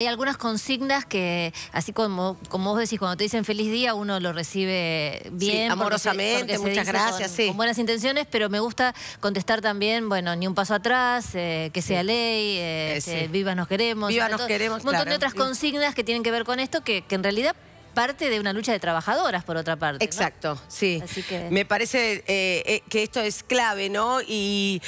Hay algunas consignas que, así como, como vos decís, cuando te dicen feliz día, uno lo recibe bien. amorosamente, muchas gracias. sí. con, buenas intenciones, pero me gusta contestar también, bueno, ni un paso atrás, eh, que sea ley, eh, eh, este, viva nos queremos. Viva nos queremos, Un montón de otras consignas que tienen que ver con esto, que, en realidad parte de una lucha de trabajadoras, por otra parte. Exacto, sí. que... Me parece que esto es clave, ¿no? Y,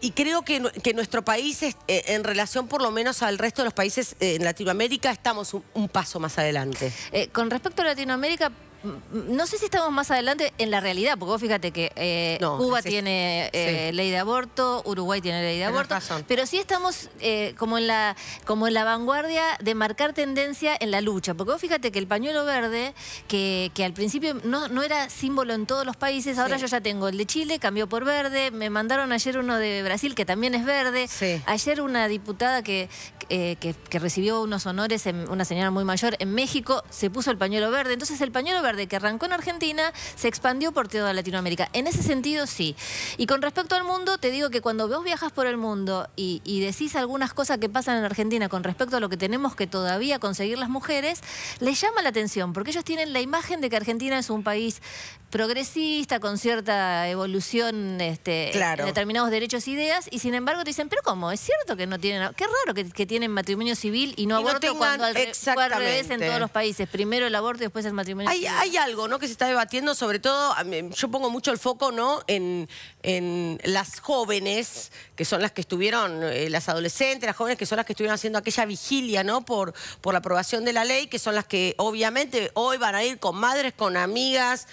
y, creo que, nuestro país, eh, en relación por lo menos al resto de los países eh, en Latinoamérica, estamos un, paso más adelante. Eh, con respecto a Latinoamérica, Mm, no sé si estamos más adelante en la realidad, porque vos fíjate que eh, Cuba tiene eh, ley de aborto, Uruguay tiene ley de aborto, pero sí estamos eh, como, en la, como en la vanguardia de marcar tendencia en la lucha, porque vos fíjate que el pañuelo verde, que, al principio no, era símbolo en todos los países, ahora yo ya tengo el de Chile, cambió por verde, me mandaron ayer uno de Brasil que también es verde, ayer una diputada que, eh, que, recibió unos honores, en, una señora muy mayor, en México, se puso el pañuelo verde. Entonces el pañuelo verde que arrancó en Argentina se expandió por toda Latinoamérica. En ese sentido, sí. Y con respecto al mundo, te digo que cuando vos viajas por el mundo y, y decís algunas cosas que pasan en Argentina con respecto a lo que tenemos que todavía conseguir las mujeres, les llama la atención, porque ellos tienen la imagen de que Argentina es un país progresista, con cierta evolución este, en determinados derechos e ideas, y sin embargo te dicen, pero ¿cómo? Es cierto que no tienen, qué raro que, tienen matrimonio civil y no aborto cuando al, revés en todos los países, primero el aborto y después el matrimonio hay, civil. Hay algo ¿no? que se está debatiendo, sobre todo, yo pongo mucho el foco ¿no? en, las jóvenes, que son las que estuvieron, eh, las adolescentes, las jóvenes que son las que estuvieron haciendo aquella vigilia ¿no? por, por la aprobación de la ley, que son las que obviamente hoy van a ir con madres, con amigas,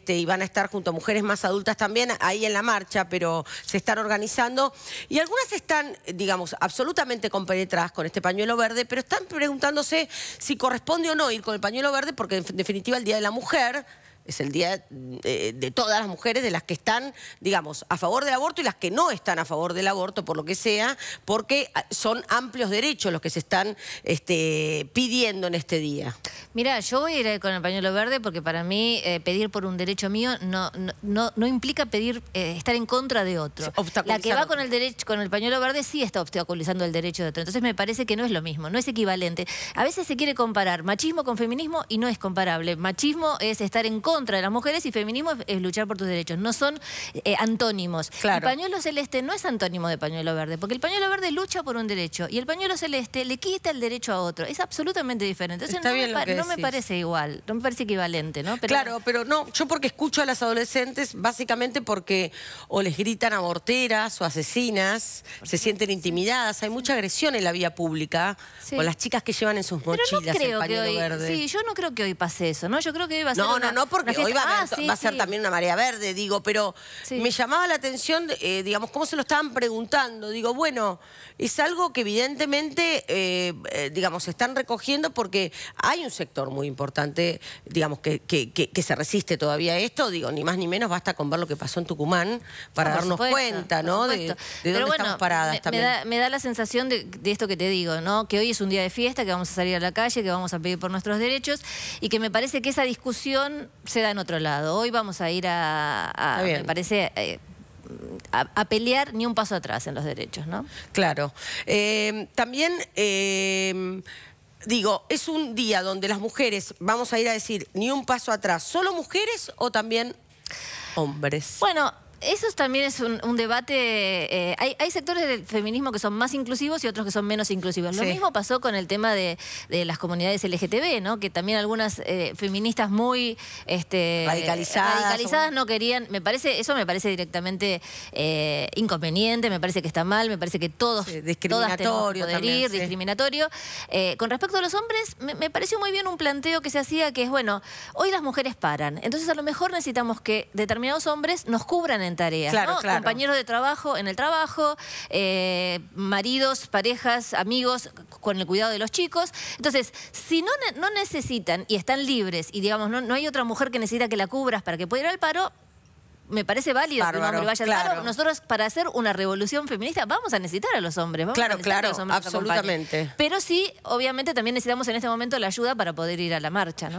este, y van a estar junto a mujeres más adultas también ahí en la marcha, pero se están organizando. Y algunas están, digamos, absolutamente compenetradas con este pañuelo verde, pero están preguntándose si corresponde o no ir con el pañuelo verde, porque en definitiva el Día de la Mujer es el día eh, de, todas las mujeres, de las que están, digamos, a favor del aborto y las que no están a favor del aborto, por lo que sea, porque ah, son amplios derechos los que se están este, pidiendo en este día. Mira, yo voy a ir con el pañuelo verde porque para mí eh, pedir por un derecho mío no, no, no, implica pedir eh, estar en contra de otro. La que va con el derecho, con el pañuelo verde sí está obstaculizando el derecho de otro. Entonces me parece que no es lo mismo, no es equivalente. A veces se quiere comparar machismo con feminismo y no es comparable. Machismo es estar en contra contra las mujeres y feminismo es, luchar por tus derechos. No son eh, antónimos. El pañuelo celeste no es antónimo de pañuelo verde, porque el pañuelo verde lucha por un derecho y el pañuelo celeste le quita el derecho a otro. Es absolutamente diferente. Entonces no, me, parece igual, no me parece equivalente, ¿no? claro, pero no, yo porque escucho a las adolescentes básicamente porque o les gritan aborteras o asesinas, se sienten intimidadas, hay mucha agresión en la vía pública con las chicas que llevan en sus mochilas el pañuelo verde. Sí, yo no creo que hoy pase eso, ¿no? Yo creo que hoy va a ser hoy va a, ah, ser también una marea verde, digo, pero me llamaba la atención, eh, digamos, cómo se lo estaban preguntando. Digo, bueno, es algo que evidentemente, eh, eh, digamos, se están recogiendo porque hay un sector muy importante, digamos, que, que, se resiste todavía a esto. Digo, ni más ni menos, basta con ver lo que pasó en Tucumán para ah, darnos cuenta, ¿no? De, dónde estamos paradas también. Me da, la sensación de, de esto que te digo, ¿no? Que hoy es un día de fiesta, que vamos a salir a la calle, que vamos a pedir por nuestros derechos y que me parece que esa discusión se da en otro lado. Hoy vamos a ir a, me parece... Eh, a, pelear ni un paso atrás en los derechos, ¿no? Claro. Eh, también, eh, digo, es un día donde las mujeres, vamos a ir a decir, ni un paso atrás, ¿solo mujeres o también hombres? Bueno, eso también es un, debate. Eh, hay, hay, sectores del feminismo que son más inclusivos y otros que son menos inclusivos. Lo mismo pasó con el tema de, las comunidades LGTB, ¿no? Que también algunas eh, feministas muy este, radicalizadas, no querían. Me parece, eso me parece directamente eh, inconveniente, me parece que está mal, me parece que todos, sí, discriminatorio ir, discriminatorio. con respecto a los hombres, me, me pareció muy bien un planteo que se hacía que es bueno, hoy las mujeres paran, entonces a lo mejor necesitamos que determinados hombres nos cubran tareas. Claro, Compañeros de trabajo en el trabajo, eh, maridos, parejas, amigos con el cuidado de los chicos. Entonces, si no, no necesitan y están libres y digamos, no, no hay otra mujer que necesita que la cubras para que pueda ir al paro, me parece válido que un hombre vaya al claro. Nosotros, para hacer una revolución feminista, vamos a necesitar a los hombres. Vamos claro, a claro, los hombres absolutamente. Pero sí, obviamente, también necesitamos en este momento la ayuda para poder ir a la marcha, ¿no?